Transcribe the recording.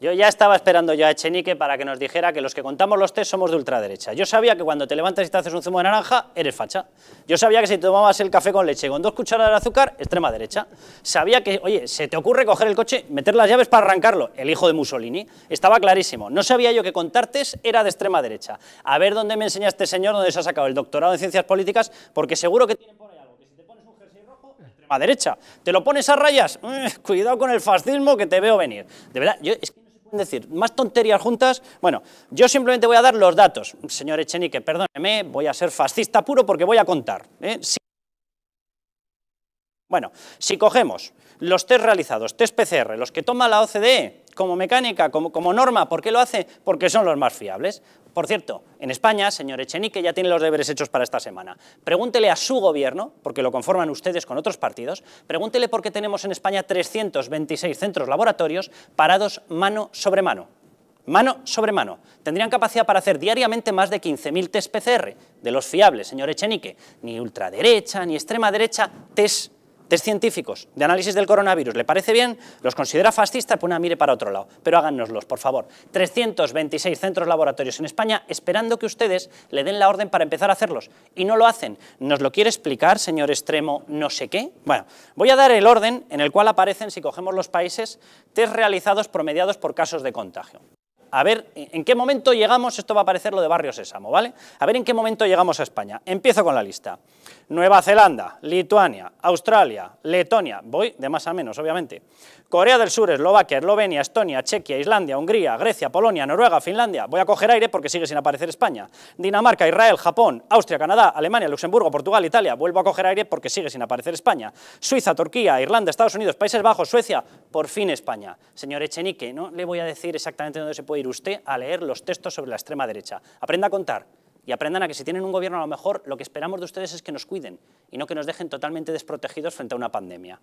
Yo ya estaba esperando yo a Echenique para que nos dijera que los que contamos los test somos de ultraderecha. Yo sabía que cuando te levantas y te haces un zumo de naranja, eres facha. Yo sabía que si tomabas el café con leche con dos cucharadas de azúcar, extrema derecha. Sabía que, oye, se te ocurre coger el coche, meter las llaves para arrancarlo, el hijo de Mussolini. Estaba clarísimo. No sabía yo que contar test era de extrema derecha. A ver dónde me enseña este señor dónde se ha sacado el doctorado en ciencias políticas, porque seguro que tiene por ahí algo, que si te pones un jersey rojo, extrema derecha. ¿Te lo pones a rayas? Mm, cuidado con el fascismo que te veo venir. De verdad, yo decir, más tonterías juntas. Bueno, yo simplemente voy a dar los datos. Señor Echenique, perdóneme, voy a ser fascista puro porque voy a contar. ¿eh? Bueno, si cogemos los test realizados, test PCR, los que toma la OCDE, como mecánica, como, como norma. ¿Por qué lo hace? Porque son los más fiables. Por cierto, en España, señor Echenique, ya tiene los deberes hechos para esta semana. Pregúntele a su gobierno, porque lo conforman ustedes con otros partidos, pregúntele por qué tenemos en España 326 centros laboratorios parados mano sobre mano mano sobre mano. Tendrían capacidad para hacer diariamente más de 15.000 test PCR, de los fiables, señor Echenique. Ni ultraderecha, ni extrema derecha, test test científicos de análisis del coronavirus, ¿le parece bien? ¿Los considera fascistas? Pues una mire para otro lado, pero háganoslos, por favor. 326 centros laboratorios en España esperando que ustedes le den la orden para empezar a hacerlos y no lo hacen. ¿Nos lo quiere explicar, señor Extremo, no sé qué? Bueno, voy a dar el orden en el cual aparecen, si cogemos los países, test realizados promediados por casos de contagio a ver en qué momento llegamos, esto va a aparecer lo de Barrio Sésamo, ¿vale? A ver en qué momento llegamos a España. Empiezo con la lista. Nueva Zelanda, Lituania, Australia, Letonia, voy de más a menos, obviamente, Corea del Sur, Eslovaquia, Eslovenia, Estonia, Chequia, Islandia, Hungría, Grecia, Polonia, Noruega, Finlandia, voy a coger aire porque sigue sin aparecer España, Dinamarca, Israel, Japón, Austria, Canadá, Alemania, Luxemburgo, Portugal, Italia, vuelvo a coger aire porque sigue sin aparecer España, Suiza, Turquía, Irlanda, Estados Unidos, Países Bajos, Suecia, por fin España. Señor Echenique, no le voy a decir exactamente dónde se puede ir usted a leer los textos sobre la extrema derecha. Aprenda a contar, y aprendan a que si tienen un gobierno a lo mejor lo que esperamos de ustedes es que nos cuiden y no que nos dejen totalmente desprotegidos frente a una pandemia.